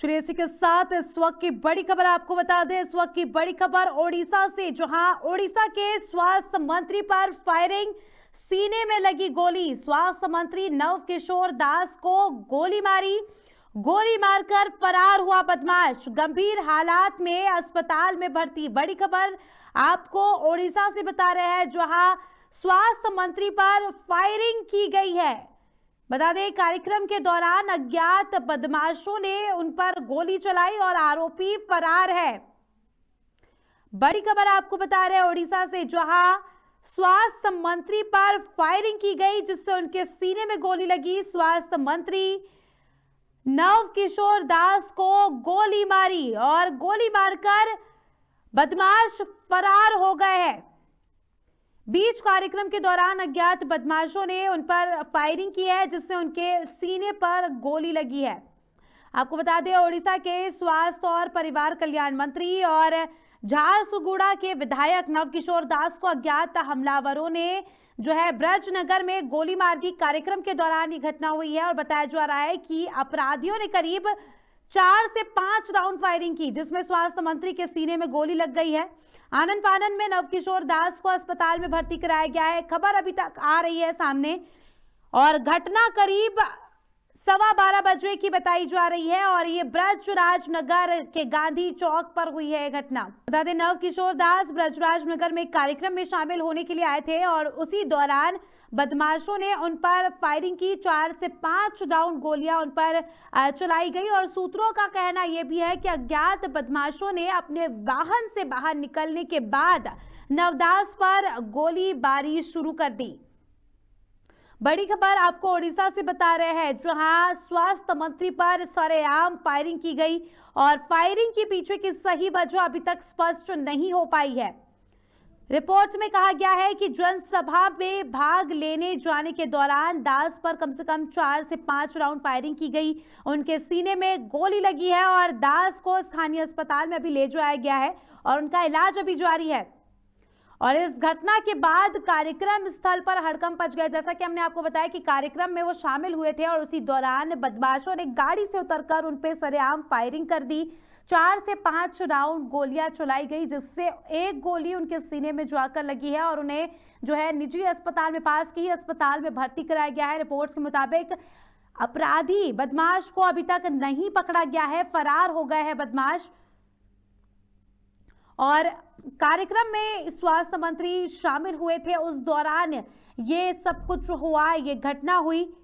चलिए इसी के साथ इस वक्त की बड़ी खबर आपको बता दें इस वक्त की बड़ी खबर ओडिशा से जहां ओडिशा के स्वास्थ्य मंत्री पर फायरिंग सीने में लगी गोली स्वास्थ्य मंत्री नव किशोर दास को गोली मारी गोली मारकर फरार हुआ बदमाश गंभीर हालात में अस्पताल में भर्ती बड़ी खबर आपको ओडिशा से बता रहे हैं जहां स्वास्थ्य मंत्री पर फायरिंग की गई है बता दें कार्यक्रम के दौरान अज्ञात बदमाशों ने उन पर गोली चलाई और आरोपी फरार है बड़ी खबर आपको बता रहे ओडिशा से जहां स्वास्थ्य मंत्री पर फायरिंग की गई जिससे उनके सीने में गोली लगी स्वास्थ्य मंत्री नव किशोर दास को गोली मारी और गोली मारकर बदमाश फरार हो गए हैं बीच कार्यक्रम के दौरान अज्ञात बदमाशों ने उन पर फायरिंग की है जिससे उनके सीने पर गोली लगी है आपको बता दें ओडिशा के स्वास्थ्य और परिवार कल्याण मंत्री और झारसुगुड़ा के विधायक नवकिशोर दास को अज्ञात हमलावरों ने जो है ब्रजनगर में गोली मार दी कार्यक्रम के दौरान ये घटना हुई है और बताया जा रहा है कि अपराधियों ने करीब चार से पांच राउंड फायरिंग की जिसमें स्वास्थ्य मंत्री के सीने में गोली लग गई है आनंद फानंद में नवकिशोर दास को अस्पताल में भर्ती कराया गया है खबर अभी तक आ रही है सामने और घटना करीब सवा बारह बजे की बताई जा रही है और ये ब्रजराज नगर के गांधी चौक पर हुई है घटना बता दें नव किशोर दास ब्रजराज नगर में कार्यक्रम में शामिल होने के लिए आए थे और उसी दौरान बदमाशों ने उन पर फायरिंग की चार से पांच डाउन गोलियां उन पर चलाई गई और सूत्रों का कहना यह भी है कि अज्ञात बदमाशों ने अपने वाहन से बाहर निकलने के बाद नवदास पर गोलीबारी शुरू कर दी बड़ी खबर आपको ओडिशा से बता रहे हैं जहां स्वास्थ्य मंत्री पर सरेआम फायरिंग की गई और फायरिंग के पीछे की सही वजह अभी तक स्पष्ट नहीं हो पाई है रिपोर्ट में कहा गया है कि जनसभा में भाग लेने जाने के दौरान दास पर कम से कम चार से पांच राउंड फायरिंग की गई उनके सीने में गोली लगी है और दास को स्थानीय अस्पताल में अभी ले जाया गया है और उनका इलाज अभी जारी है और इस घटना के बाद कार्यक्रम स्थल पर हड़कम पच गए जैसा कि हमने आपको बताया कि कार्यक्रम में वो शामिल हुए थे और उसी दौरान बदमाशों ने गाड़ी से उतरकर उन पर सरेआम फायरिंग कर दी चार से पांच राउंड गोलियां चलाई गई जिससे एक गोली उनके सीने में जाकर लगी है और उन्हें जो है निजी अस्पताल में पास की अस्पताल में भर्ती कराया गया है रिपोर्ट के मुताबिक अपराधी बदमाश को अभी तक नहीं पकड़ा गया है फरार हो गए हैं बदमाश और कार्यक्रम में स्वास्थ्य मंत्री शामिल हुए थे उस दौरान ये सब कुछ हुआ ये घटना हुई